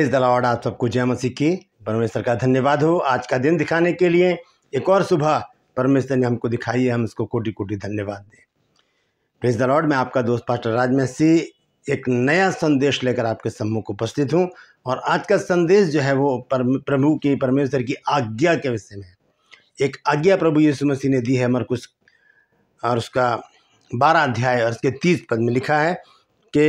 press दलावाड आप सबको जय मसीह की परमेश्वर का धन्यवाद हो आज का दिन दिखाने के लिए एक और सुबह परमेश्वर ने हमको दिखाई है हम इसको कोटि कोटि धन्यवाद दें प्रेस दलावाड में आपका दोस्त पास्टर राज मैसी एक नया संदेश लेकर आपके सम्मुख उपस्थित हूँ और आज का संदेश जो है वो प्रभु की परमेश्वर की आज्ञा के विषय में एक आज्ञा प्रभु यीशु मसीह ने दी है कुछ और उसका बारह अध्याय और उसके तीस पद में लिखा है कि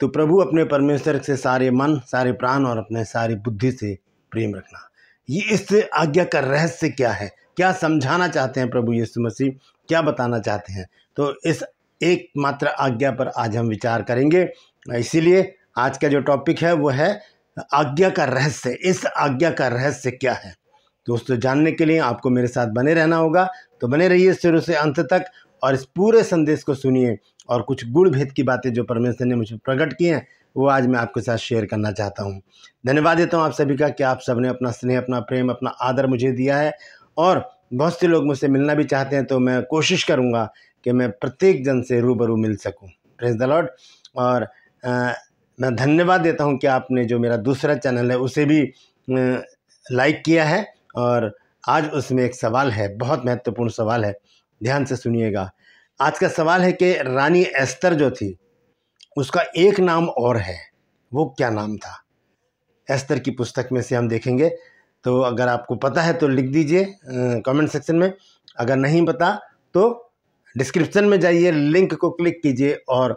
तो प्रभु अपने परमेश्वर से सारे मन सारे प्राण और अपने सारी बुद्धि से प्रेम रखना ये इस आज्ञा का रहस्य क्या है क्या समझाना चाहते हैं प्रभु यीशु मसीह क्या बताना चाहते हैं तो इस एकमात्र आज्ञा पर आज हम विचार करेंगे इसीलिए आज का जो टॉपिक है वो है आज्ञा का रहस्य इस आज्ञा का रहस्य क्या है दोस्तों जानने के लिए आपको मेरे साथ बने रहना होगा तो बने रहिए शुरू से अंत तक और इस पूरे संदेश को सुनिए और कुछ गुण भेद की बातें जो परमेश्वर ने मुझे प्रकट की हैं वो आज मैं आपके साथ शेयर करना चाहता हूँ धन्यवाद देता हूँ आप सभी का कि आप सब ने अपना स्नेह अपना प्रेम अपना आदर मुझे दिया है और बहुत से लोग मुझसे मिलना भी चाहते हैं तो मैं कोशिश करूँगा कि मैं प्रत्येक जन से रूबरू मिल सकूँ प्रेस द लॉर्ड और आ, मैं धन्यवाद देता हूँ कि आपने जो मेरा दूसरा चैनल है उसे भी लाइक किया है और आज उसमें एक सवाल है बहुत महत्वपूर्ण सवाल है ध्यान से सुनिएगा आज का सवाल है कि रानी एस्तर जो थी उसका एक नाम और है वो क्या नाम था एस्तर की पुस्तक में से हम देखेंगे तो अगर आपको पता है तो लिख दीजिए कमेंट सेक्शन में अगर नहीं पता तो डिस्क्रिप्शन में जाइए लिंक को क्लिक कीजिए और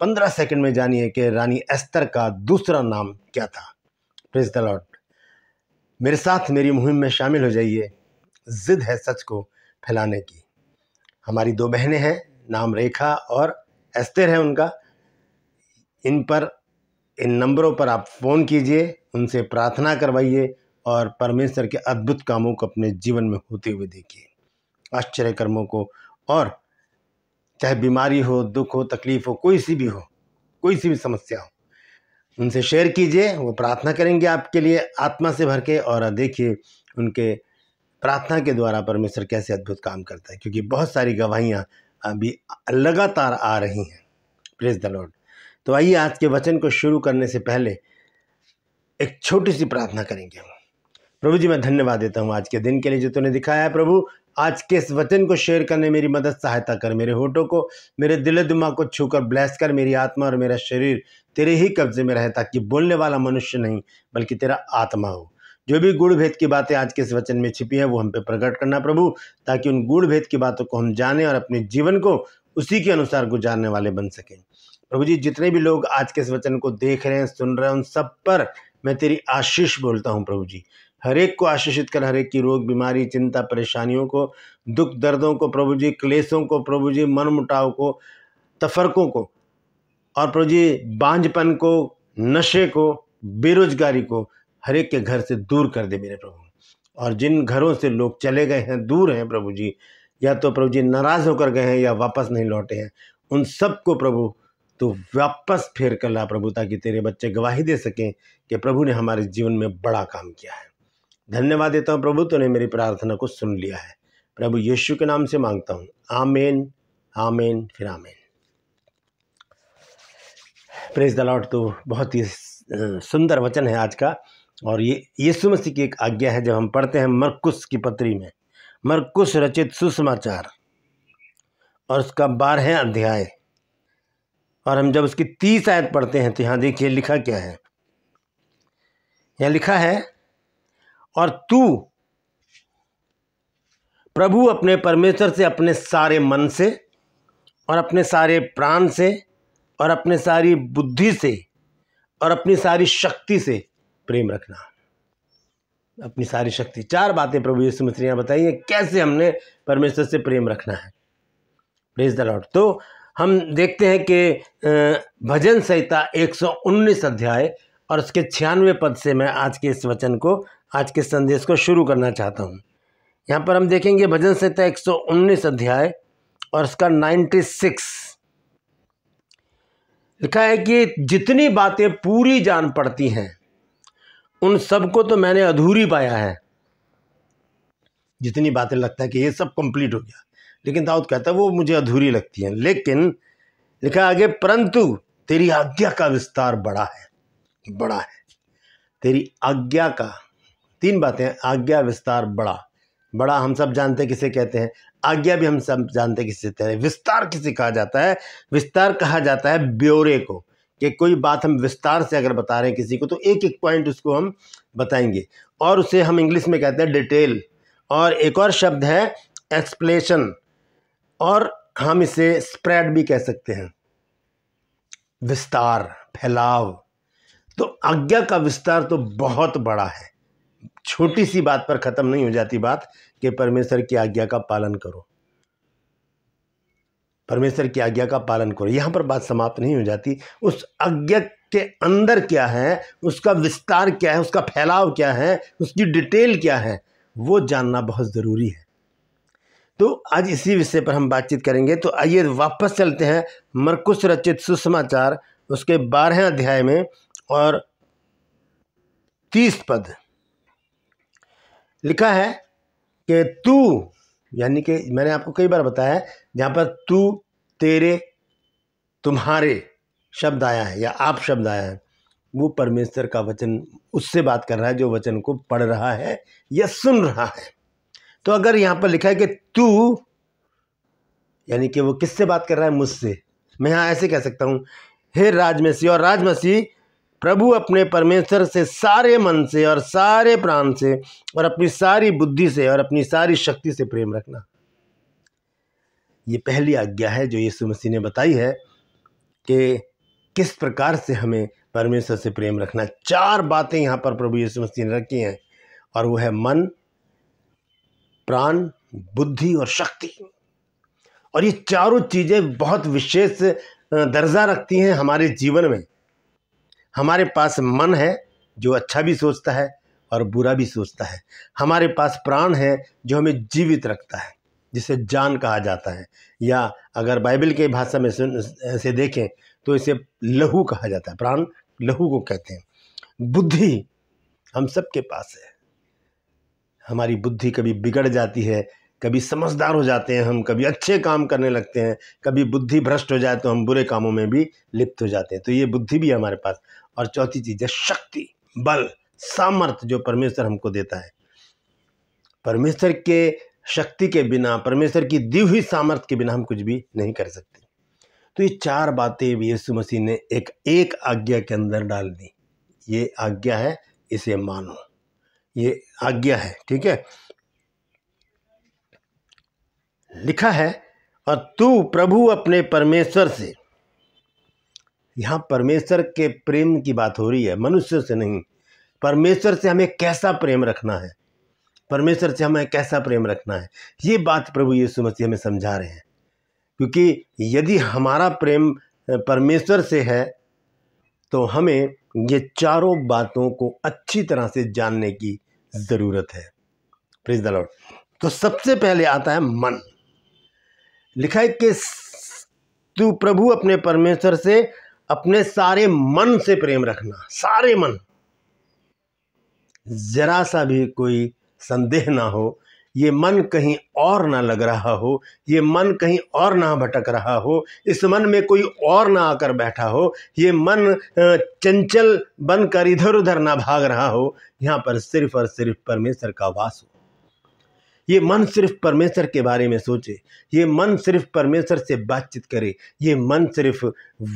पंद्रह सेकंड में जानिए कि रानी एस्तर का दूसरा नाम क्या था प्रेज द लॉर्ड मेरे साथ मेरी मुहिम में शामिल हो जाइए ज़िद है सच को फैलाने की हमारी दो बहनें हैं नाम रेखा और एस्तर है उनका इन पर इन नंबरों पर आप फ़ोन कीजिए उनसे प्रार्थना करवाइए और परमेश्वर के अद्भुत कामों को अपने जीवन में होते हुए देखिए आश्चर्य कर्मों को और चाहे बीमारी हो दुख हो तकलीफ़ हो कोई सी भी हो कोई सी भी समस्या हो उनसे शेयर कीजिए वो प्रार्थना करेंगे आपके लिए आत्मा से भर के और देखिए उनके प्रार्थना के द्वारा परमेश्वर कैसे अद्भुत काम करता है क्योंकि बहुत सारी गवाहियाँ अभी लगातार आ रही हैं प्रेस द लॉर्ड तो आइए आज के वचन को शुरू करने से पहले एक छोटी सी प्रार्थना करेंगे हम प्रभु जी मैं धन्यवाद देता हूँ आज के दिन के लिए जो तूने दिखाया है प्रभु आज के इस वचन को शेयर करने मेरी मदद सहायता कर मेरे होठों को मेरे दिल दिमाग को छू कर ब्लैस कर मेरी आत्मा और मेरा शरीर तेरे ही कब्जे में रहे ताकि बोलने वाला मनुष्य नहीं बल्कि तेरा आत्मा हो जो भी गुण भेद की बातें आज के इस वचन में छिपी है वो हम पे प्रकट करना प्रभु ताकि उन गुण भेद की बातों को हम जानें और अपने जीवन को उसी के अनुसार गुजारने वाले बन सकें प्रभु जी जितने भी लोग आज के इस वचन को देख रहे हैं सुन रहे हैं उन सब पर मैं तेरी आशीष बोलता हूँ प्रभु जी हरेक को आशीषित कर हरेक की रोग बीमारी चिंता परेशानियों को दुख दर्दों को प्रभु जी क्लेशों को प्रभु जी मनमुटाव को तफरकों को और प्रभु जी बांझपन को नशे को बेरोजगारी को हर एक के घर से दूर कर दे मेरे प्रभु और जिन घरों से लोग चले गए हैं दूर हैं प्रभु जी या तो प्रभु जी नाराज़ होकर गए हैं या वापस नहीं लौटे हैं उन सबको प्रभु तो वापस फेर कर ला प्रभु ताकि तेरे बच्चे गवाही दे सकें कि प्रभु ने हमारे जीवन में बड़ा काम किया है धन्यवाद देता हूँ प्रभु तूने तो मेरी प्रार्थना को सुन लिया है प्रभु यीशु के नाम से मांगता हूँ आमेन आमेन फिर आमेन प्रेज द लॉर्ड तो बहुत ही सुंदर वचन है आज का और ये यीशु मसीह की एक आज्ञा है जब हम पढ़ते हैं मरकुस की पत्री में मरकुस रचित सुसमाचार और उसका बारह अध्याय और हम जब उसकी तीस आयत पढ़ते हैं तो यहाँ देखिए लिखा क्या है यहाँ लिखा है और तू प्रभु अपने परमेश्वर से अपने सारे मन से और अपने सारे प्राण से और अपने सारी बुद्धि से और अपनी सारी शक्ति से प्रेम रखना अपनी सारी शक्ति चार बातें प्रभु यीशु मसीह ने बताई हैं कैसे हमने परमेश्वर से प्रेम रखना है प्रेज द लॉर्ड तो हम देखते हैं कि भजन संहिता 119 अध्याय और उसके छियानवे पद से मैं आज के इस वचन को आज के संदेश को शुरू करना चाहता हूँ यहाँ पर हम देखेंगे भजन संहिता 119 अध्याय और उसका 96 लिखा है कि जितनी बातें पूरी जान पड़ती हैं उन सबको तो मैंने अधूरी पाया है जितनी बातें लगता है कि ये सब कंप्लीट हो गया लेकिन दाऊद कहता है वो मुझे अधूरी लगती हैं लेकिन लिखा आगे परंतु तेरी आज्ञा का विस्तार बड़ा है बड़ा है तेरी आज्ञा का तीन बातें आज्ञा विस्तार बड़ा बड़ा हम सब जानते किसे कहते हैं आज्ञा भी हम सब जानते किसे कहते हैं विस्तार किसे कहा जाता है विस्तार कहा जाता है ब्योरे को कि कोई बात हम विस्तार से अगर बता रहे हैं किसी को तो एक एक पॉइंट उसको हम बताएंगे और उसे हम इंग्लिश में कहते हैं डिटेल और एक और शब्द है एक्सप्लेशन और हम इसे स्प्रेड भी कह सकते हैं विस्तार फैलाव तो आज्ञा का विस्तार तो बहुत बड़ा है छोटी सी बात पर ख़त्म नहीं हो जाती बात कि परमेश्वर की आज्ञा का पालन करो परमेश्वर की आज्ञा का पालन करो यहाँ पर बात समाप्त नहीं हो जाती उस आज्ञा के अंदर क्या है उसका विस्तार क्या है उसका फैलाव क्या है उसकी डिटेल क्या है वो जानना बहुत ज़रूरी है तो आज इसी विषय पर हम बातचीत करेंगे तो आइए वापस चलते हैं मरकुश रचित सुसमाचार उसके बारह अध्याय में और तीस पद लिखा है कि तू यानी कि मैंने आपको कई बार बताया जहाँ पर तू तेरे तुम्हारे शब्द आया है या आप शब्द आया है वो परमेश्वर का वचन उससे बात कर रहा है जो वचन को पढ़ रहा है या सुन रहा है तो अगर यहाँ पर लिखा है कि तू यानी कि वो किससे बात कर रहा है मुझसे मैं यहाँ ऐसे कह सकता हूँ हे राजमसी और राजमसी प्रभु अपने परमेश्वर से सारे मन से और सारे प्राण से और अपनी सारी बुद्धि से और अपनी सारी शक्ति से प्रेम रखना ये पहली आज्ञा है जो यीशु मसीह ने बताई है कि किस प्रकार से हमें परमेश्वर से प्रेम रखना चार बातें यहाँ पर प्रभु यीशु मसीह ने रखी हैं और वो है मन प्राण बुद्धि और शक्ति और ये चारों चीज़ें बहुत विशेष दर्जा रखती हैं हमारे जीवन में हमारे पास मन है जो अच्छा भी सोचता है और बुरा भी सोचता है हमारे पास प्राण है जो हमें जीवित रखता है जिसे जान कहा जाता है या अगर बाइबल के भाषा में से देखें तो इसे लहू कहा जाता है प्राण लहू को कहते हैं बुद्धि हम सब के पास है हमारी बुद्धि कभी बिगड़ जाती है कभी समझदार हो जाते हैं हम कभी अच्छे काम करने लगते हैं कभी बुद्धि भ्रष्ट हो जाए तो हम बुरे कामों में भी लिप्त हो जाते हैं तो ये बुद्धि भी हमारे पास और चौथी चीज़ है शक्ति बल सामर्थ्य जो परमेश्वर हमको देता है परमेश्वर के शक्ति के बिना परमेश्वर की दी हुई सामर्थ्य के बिना हम कुछ भी नहीं कर सकते तो ये चार बातें यीशु मसीह ने एक एक आज्ञा के अंदर डाल दी ये आज्ञा है इसे मानो ये आज्ञा है ठीक है लिखा है और तू प्रभु अपने परमेश्वर से यहाँ परमेश्वर के प्रेम की बात हो रही है मनुष्य से नहीं परमेश्वर से हमें कैसा प्रेम रखना है परमेश्वर से हमें कैसा प्रेम रखना है ये बात प्रभु यीशु मसीह हमें समझा रहे हैं क्योंकि यदि हमारा प्रेम परमेश्वर से है तो हमें ये चारों बातों को अच्छी तरह से जानने की ज़रूरत है प्रिज द लॉर्ड तो सबसे पहले आता है मन लिखा है कि तू प्रभु अपने परमेश्वर से अपने सारे मन से प्रेम रखना सारे मन जरा सा भी कोई संदेह ना हो ये मन कहीं और ना लग रहा हो ये मन कहीं और ना भटक रहा हो इस मन में कोई और ना आकर बैठा हो ये मन चंचल बनकर इधर उधर ना भाग रहा हो यहाँ पर सिर्फ और सिर्फ परमेश्वर का वास हो ये मन सिर्फ परमेश्वर के बारे में सोचे ये मन सिर्फ परमेश्वर से बातचीत करे ये मन सिर्फ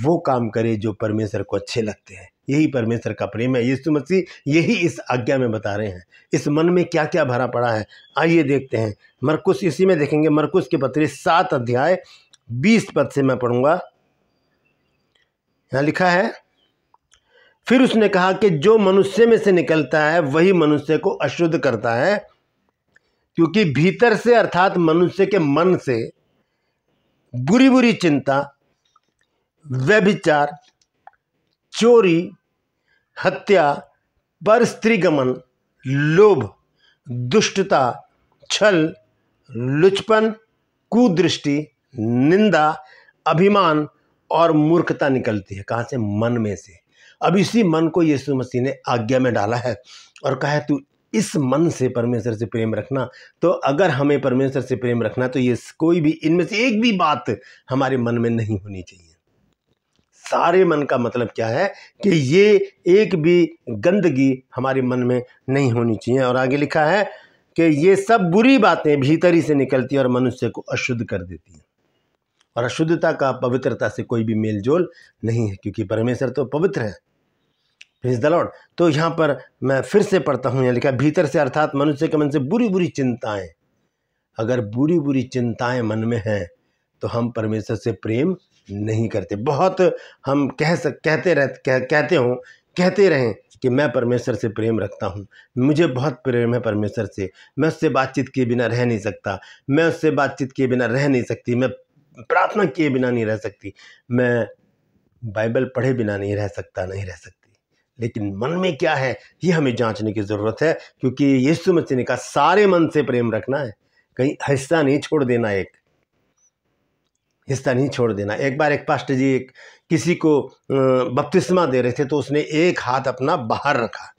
वो काम करे जो परमेश्वर को अच्छे लगते हैं यही परमेश्वर का प्रेम है यीशु मसीह यही इस आज्ञा में बता रहे हैं इस मन में क्या क्या भरा पड़ा है आइए देखते हैं मरकुश इसी में देखेंगे मरकुश के पत्र सात अध्याय बीस पद से मैं पढ़ूंगा यहाँ लिखा है फिर उसने कहा कि जो मनुष्य में से निकलता है वही मनुष्य को अशुद्ध करता है क्योंकि भीतर से अर्थात मनुष्य के मन से बुरी बुरी चिंता व्यभिचार चोरी हत्या पर स्त्रीगमन लोभ दुष्टता छल लुचपन कुदृष्टि निंदा अभिमान और मूर्खता निकलती है कहाँ से मन में से अब इसी मन को यीशु मसीह ने आज्ञा में डाला है और कहा है तू इस मन से परमेश्वर से प्रेम रखना तो अगर हमें परमेश्वर से प्रेम रखना तो ये कोई भी इनमें से एक भी बात हमारे मन में नहीं होनी चाहिए सारे मन का मतलब क्या है कि ये एक भी गंदगी हमारे मन में नहीं होनी चाहिए और आगे लिखा है कि ये सब बुरी बातें भीतरी से निकलती हैं और मनुष्य को अशुद्ध कर देती हैं और अशुद्धता का पवित्रता से कोई भी मेल जोल नहीं है क्योंकि परमेश्वर तो पवित्र है प्रिज द लॉर्ड तो यहाँ पर मैं फिर से पढ़ता हूँ यहाँ लिखा भीतर से अर्थात मनुष्य के मन से बुरी बुरी चिंताएं अगर बुरी बुरी चिंताएं मन में हैं तो हम परमेश्वर से प्रेम नहीं करते बहुत हम कह सक कहते रह कह, कहते हों कहते रहें कि मैं परमेश्वर से प्रेम रखता हूँ मुझे बहुत प्रेम है परमेश्वर से मैं उससे बातचीत किए बिना रह नहीं सकता मैं उससे बातचीत किए बिना रह नहीं सकती मैं प्रार्थना किए बिना नहीं रह सकती मैं बाइबल पढ़े बिना नहीं रह सकता नहीं रह सकता लेकिन मन में क्या है ये हमें जांचने की ज़रूरत है क्योंकि यीशु मसीह ने कहा सारे मन से प्रेम रखना है कहीं हिस्सा नहीं छोड़ देना एक हिस्सा नहीं छोड़ देना एक बार एक पास्ट जी एक किसी को बपतिस्मा दे रहे थे तो उसने एक हाथ अपना बाहर रखा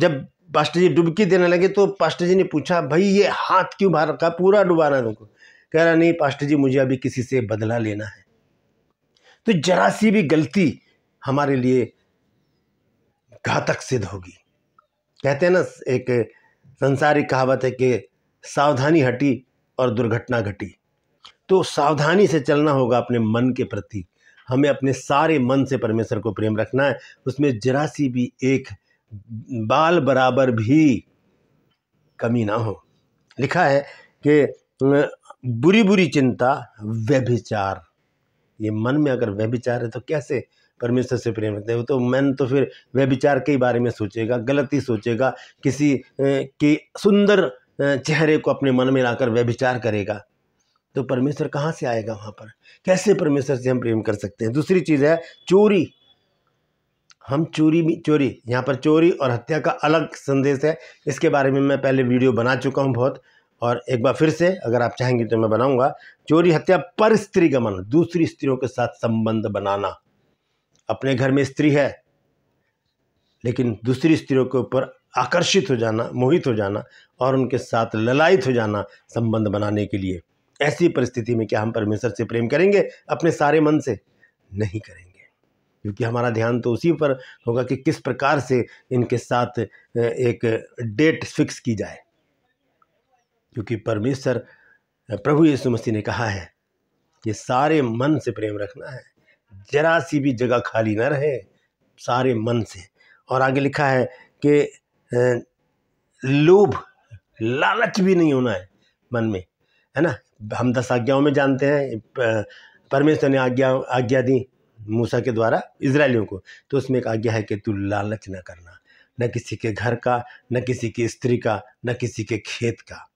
जब पास्ट जी डुबकी देने लगे तो पास्ट जी ने पूछा भाई ये हाथ क्यों बाहर रखा पूरा डुबाना तुमको कह रहा नहीं पास्ट जी मुझे अभी किसी से बदला लेना है तो जरा सी भी गलती हमारे लिए घातक सिद्ध होगी कहते हैं ना एक संसारिक कहावत है कि सावधानी हटी और दुर्घटना घटी तो सावधानी से चलना होगा अपने मन के प्रति हमें अपने सारे मन से परमेश्वर को प्रेम रखना है उसमें जरा सी भी एक बाल बराबर भी कमी ना हो लिखा है कि बुरी बुरी चिंता व्यभिचार ये मन में अगर व्यभिचार है तो कैसे परमेश्वर से प्रेम रखते हैं तो मैन तो फिर वह विचार के बारे में सोचेगा गलत ही सोचेगा किसी के सुंदर चेहरे को अपने मन में लाकर वह विचार करेगा तो परमेश्वर कहाँ से आएगा वहाँ पर कैसे परमेश्वर से हम प्रेम कर सकते हैं दूसरी चीज़ है चोरी हम चोरी भी चोरी यहाँ पर चोरी और हत्या का अलग संदेश है इसके बारे में मैं पहले वीडियो बना चुका हूँ बहुत और एक बार फिर से अगर आप चाहेंगे तो मैं बनाऊँगा चोरी हत्या पर स्त्री गमन दूसरी स्त्रियों के साथ संबंध बनाना अपने घर में स्त्री है लेकिन दूसरी स्त्रियों के ऊपर आकर्षित हो जाना मोहित हो जाना और उनके साथ ललायत हो जाना संबंध बनाने के लिए ऐसी परिस्थिति में क्या हम परमेश्वर से प्रेम करेंगे अपने सारे मन से नहीं करेंगे क्योंकि हमारा ध्यान तो उसी पर होगा कि किस प्रकार से इनके साथ एक डेट फिक्स की जाए क्योंकि परमेश्वर प्रभु यीशु मसीह ने कहा है कि सारे मन से प्रेम रखना है जरा सी भी जगह खाली ना रहे सारे मन से और आगे लिखा है कि लोभ लालच भी नहीं होना है मन में है ना हम दस आज्ञाओं में जानते हैं परमेश्वर ने आज्ञा आज्ञा दी मूसा के द्वारा इसराइलियों को तो उसमें एक आज्ञा है कि तू लालच ना करना न किसी के घर का न किसी की स्त्री का न किसी के खेत का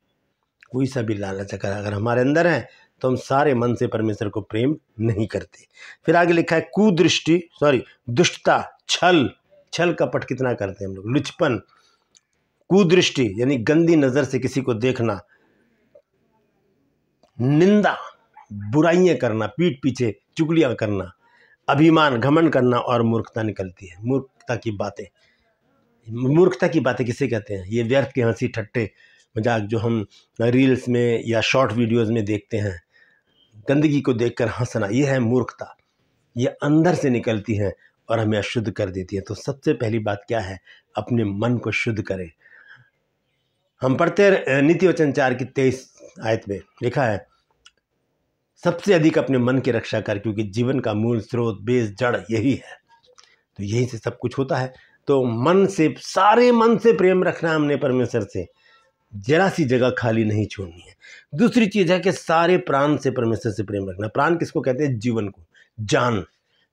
कोई सा भी लालच अगर अगर हमारे अंदर है तो हम सारे मन से परमेश्वर को प्रेम नहीं करते फिर आगे लिखा है कुदृष्टि सॉरी दुष्टता छल छल का पट कितना करते हैं हम लोग लुचपन कुदृष्टि यानी गंदी नज़र से किसी को देखना निंदा बुराइयां करना पीठ पीछे चुगलियां करना अभिमान घमन करना और मूर्खता निकलती है मूर्खता की बातें मूर्खता की बातें किसे कहते हैं ये व्यर्थ की हंसी ठट्टे मजाक जो हम रील्स में या शॉर्ट वीडियोस में देखते हैं गंदगी को देखकर हंसना यह है मूर्खता ये अंदर से निकलती हैं और हमें अशुद्ध कर देती है तो सबसे पहली बात क्या है अपने मन को शुद्ध करें हम पढ़ते नीति वचन चार की तेईस आयत में लिखा है सबसे अधिक अपने मन की रक्षा कर क्योंकि जीवन का मूल स्रोत बेस जड़ यही है तो यही से सब कुछ होता है तो मन से सारे मन से प्रेम रखना हमने परमेश्वर से जरा सी जगह खाली नहीं छोड़नी है दूसरी चीज़ है कि सारे प्राण से परमेश्वर से प्रेम रखना प्राण किसको कहते हैं जीवन को जान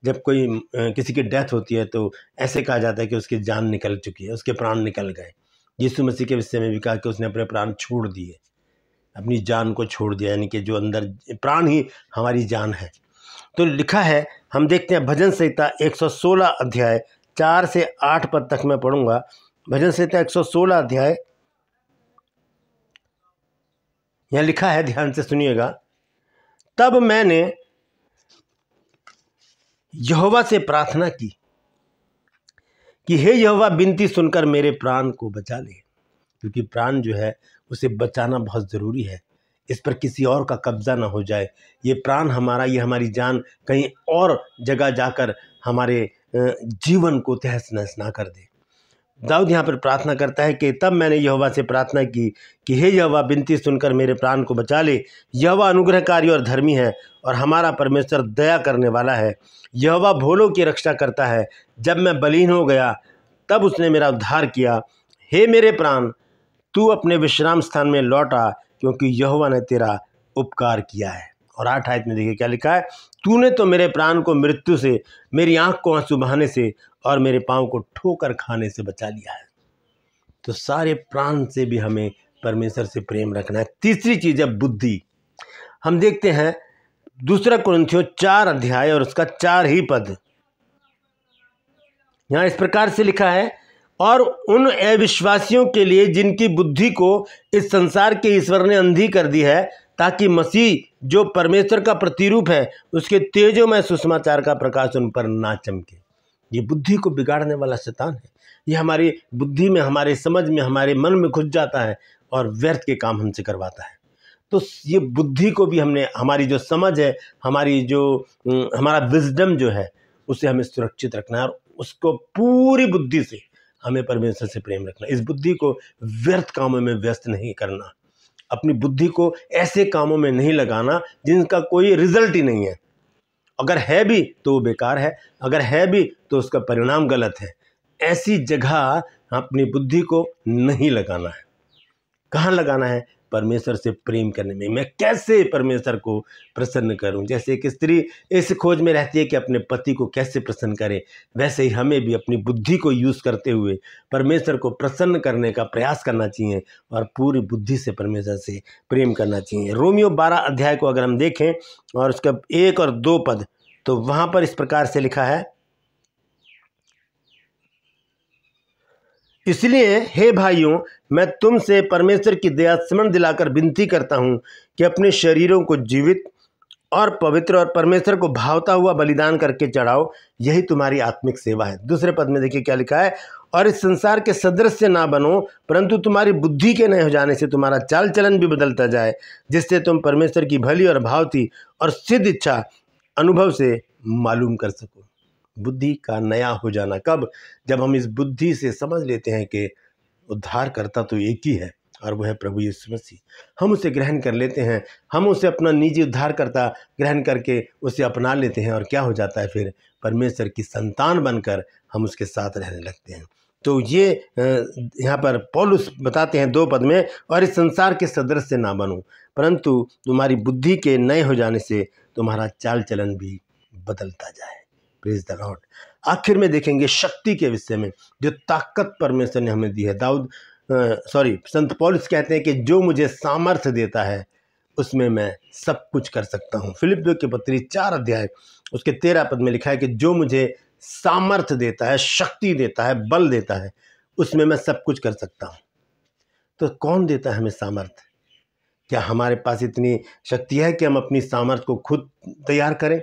जब कोई किसी की डेथ होती है तो ऐसे कहा जाता है कि उसकी जान निकल चुकी है उसके प्राण निकल गए यीशु मसीह के विषय में भी कहा कि उसने अपने प्राण छोड़ दिए अपनी जान को छोड़ दिया यानी कि जो अंदर प्राण ही हमारी जान है तो लिखा है हम देखते हैं भजन संहिता 116 अध्याय चार से आठ पद तक मैं पढ़ूंगा भजन संहिता 116 अध्याय यहाँ लिखा है ध्यान से सुनिएगा तब मैंने यहोवा से प्रार्थना की कि हे यहोवा बिनती सुनकर मेरे प्राण को बचा ले क्योंकि प्राण जो है उसे बचाना बहुत ज़रूरी है इस पर किसी और का कब्जा ना हो जाए ये प्राण हमारा ये हमारी जान कहीं और जगह जाकर हमारे जीवन को तहस नहस ना कर दे दाऊद यहाँ पर प्रार्थना करता है कि तब मैंने यहोवा से प्रार्थना की कि हे यहोवा विनती सुनकर मेरे प्राण को बचा ले यहोवा अनुग्रहकारी और धर्मी है और हमारा परमेश्वर दया करने वाला है यहोवा भोलों की रक्षा करता है जब मैं बलीन हो गया तब उसने मेरा उद्धार किया हे मेरे प्राण तू अपने विश्राम स्थान में लौटा क्योंकि यहवा ने तेरा उपकार किया है और आठ आयत में देखिए क्या लिखा है तूने तो मेरे प्राण को मृत्यु से मेरी आँख को आंसू बहाने से और मेरे पाँव को ठोकर खाने से बचा लिया है तो सारे प्राण से भी हमें परमेश्वर से प्रेम रखना है तीसरी चीज़ है बुद्धि हम देखते हैं दूसरा क्रंथियों चार अध्याय और उसका चार ही पद यहाँ इस प्रकार से लिखा है और उन अविश्वासियों के लिए जिनकी बुद्धि को इस संसार के ईश्वर ने अंधी कर दी है ताकि मसीह जो परमेश्वर का प्रतिरूप है उसके तेजों में सुषमाचार का प्रकाश उन पर ना चमके ये बुद्धि को बिगाड़ने वाला शैतान है ये हमारी बुद्धि में हमारे समझ में हमारे मन में घुस जाता है और व्यर्थ के काम हमसे करवाता है तो ये बुद्धि को भी हमने हमारी जो समझ है हमारी जो हमारा विजडम जो है उसे हमें सुरक्षित रखना है और उसको पूरी बुद्धि से हमें परमेश्वर से प्रेम रखना इस बुद्धि को व्यर्थ कामों में व्यस्त नहीं करना अपनी बुद्धि को ऐसे कामों में नहीं लगाना जिनका कोई रिजल्ट ही नहीं है अगर है भी तो वो बेकार है अगर है भी तो उसका परिणाम गलत है ऐसी जगह अपनी बुद्धि को नहीं लगाना है कहाँ लगाना है परमेश्वर से प्रेम करने में मैं कैसे परमेश्वर को प्रसन्न करूं जैसे एक स्त्री इस खोज में रहती है कि अपने पति को कैसे प्रसन्न करें वैसे ही हमें भी अपनी बुद्धि को यूज़ करते हुए परमेश्वर को प्रसन्न करने का प्रयास करना चाहिए और पूरी बुद्धि से परमेश्वर से प्रेम करना चाहिए रोमियो बारह अध्याय को अगर हम देखें और उसका एक और दो पद तो वहाँ पर इस प्रकार से लिखा है इसलिए हे भाइयों मैं तुमसे परमेश्वर की दया स्मरण दिलाकर विनती करता हूँ कि अपने शरीरों को जीवित और पवित्र और परमेश्वर को भावता हुआ बलिदान करके चढ़ाओ यही तुम्हारी आत्मिक सेवा है दूसरे पद में देखिए क्या लिखा है और इस संसार के सदृश ना बनो परंतु तुम्हारी बुद्धि के नए हो जाने से तुम्हारा चाल चलन भी बदलता जाए जिससे तुम परमेश्वर की भली और भावती और सिद्ध इच्छा अनुभव से मालूम कर सको बुद्धि का नया हो जाना कब जब हम इस बुद्धि से समझ लेते हैं कि उद्धार करता तो एक ही है और वह है प्रभु यीशु मसीह हम उसे ग्रहण कर लेते हैं हम उसे अपना निजी उद्धार करता ग्रहण करके उसे अपना लेते हैं और क्या हो जाता है फिर परमेश्वर की संतान बनकर हम उसके साथ रहने लगते हैं तो ये यहाँ पर पॉलुस बताते हैं दो पद में और इस संसार के सदृश ना बनो परंतु तुम्हारी बुद्धि के नए हो जाने से तुम्हारा चाल चलन भी बदलता जाए प्रेज द लॉर्ड आखिर में देखेंगे शक्ति के विषय में जो ताकत परमेश्वर ने हमें दी है दाऊद सॉरी संत पॉलिस कहते हैं कि जो मुझे सामर्थ्य देता है उसमें मैं सब कुछ कर सकता हूँ फिलिपियो के पत्री चार अध्याय उसके तेरह पद में लिखा है कि जो मुझे सामर्थ्य देता है शक्ति देता है बल देता है उसमें मैं सब कुछ कर सकता हूँ तो कौन देता है हमें सामर्थ्य क्या हमारे पास इतनी शक्ति है कि हम अपनी सामर्थ्य को खुद तैयार करें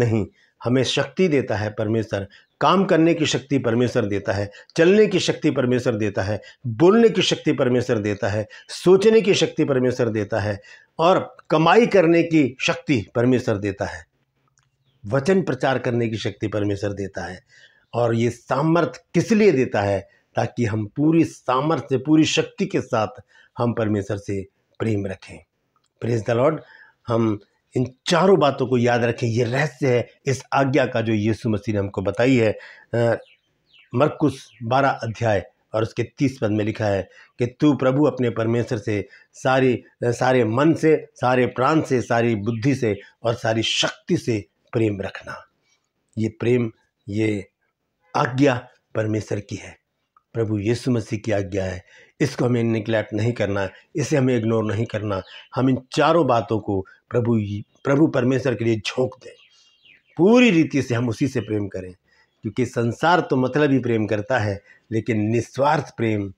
नहीं हमें शक्ति देता है परमेश्वर काम करने की शक्ति परमेश्वर देता है चलने की शक्ति परमेश्वर देता है बोलने की शक्ति परमेश्वर देता है सोचने की शक्ति परमेश्वर देता है और कमाई करने की शक्ति परमेश्वर देता है वचन प्रचार करने की शक्ति परमेश्वर देता है और ये सामर्थ्य किस लिए देता है ताकि हम पूरी सामर्थ्य पूरी शक्ति के साथ हम परमेश्वर से प्रेम रखें प्रेज द लॉर्ड हम इन चारों बातों को याद रखें ये रहस्य है इस आज्ञा का जो यीशु मसीह ने हमको बताई है मरकुस बारह अध्याय और उसके तीस पद में लिखा है कि तू प्रभु अपने परमेश्वर से सारी सारे मन से सारे प्राण से सारी बुद्धि से और सारी शक्ति से प्रेम रखना ये प्रेम ये आज्ञा परमेश्वर की है प्रभु यीशु मसीह की आज्ञा है इसको हमें निगलेक्ट नहीं करना इसे हमें इग्नोर नहीं करना हम इन चारों बातों को प्रभु प्रभु परमेश्वर के लिए झोंक दें पूरी रीति से हम उसी से प्रेम करें क्योंकि संसार तो मतलब ही प्रेम करता है लेकिन निस्वार्थ प्रेम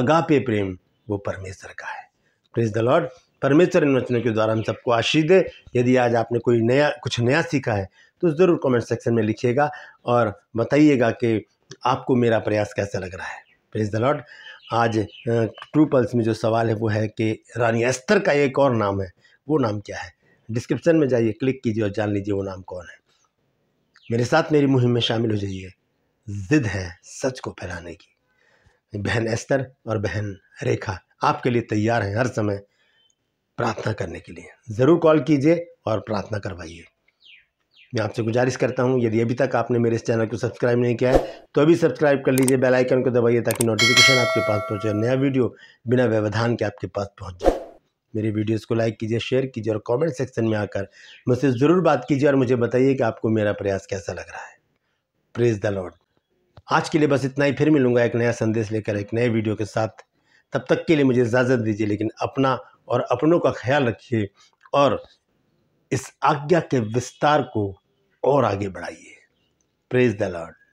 अगापे प्रेम वो परमेश्वर का है प्रेज द लॉर्ड परमेश्वर इन वचनों के द्वारा हम सबको आशीष दे यदि आज आपने कोई नया कुछ नया सीखा है तो ज़रूर कमेंट सेक्शन में लिखिएगा और बताइएगा कि आपको मेरा प्रयास कैसा लग रहा है प्रेज द लॉर्ड आज ट्रू पल्स में जो सवाल है वो है कि रानी एस्तर का एक और नाम है वो नाम क्या है डिस्क्रिप्शन में जाइए क्लिक कीजिए और जान लीजिए वो नाम कौन है मेरे साथ मेरी मुहिम में शामिल हो जाइए ज़िद है सच को फैलाने की बहन एस्तर और बहन रेखा आपके लिए तैयार हैं हर समय प्रार्थना करने के लिए ज़रूर कॉल कीजिए और प्रार्थना करवाइए मैं आपसे गुजारिश करता हूँ यदि अभी तक आपने मेरे इस चैनल को सब्सक्राइब नहीं किया है तो अभी सब्सक्राइब कर लीजिए बेल आइकन को दबाइए ताकि नोटिफिकेशन आपके पास पहुँचे नया वीडियो बिना व्यवधान के आपके पास पहुँच जाए मेरे वीडियोज़ को लाइक कीजिए शेयर कीजिए और कॉमेंट सेक्शन में आकर मुझसे ज़रूर बात कीजिए और मुझे बताइए कि आपको मेरा प्रयास कैसा लग रहा है प्रेज द लॉर्ड आज के लिए बस इतना ही फिर मिलूंगा एक नया संदेश लेकर एक नए वीडियो के साथ तब तक के लिए मुझे इजाज़त दीजिए लेकिन अपना और अपनों का ख्याल रखिए और इस आज्ञा के विस्तार को और आगे बढ़ाइए प्रेज द लॉर्ड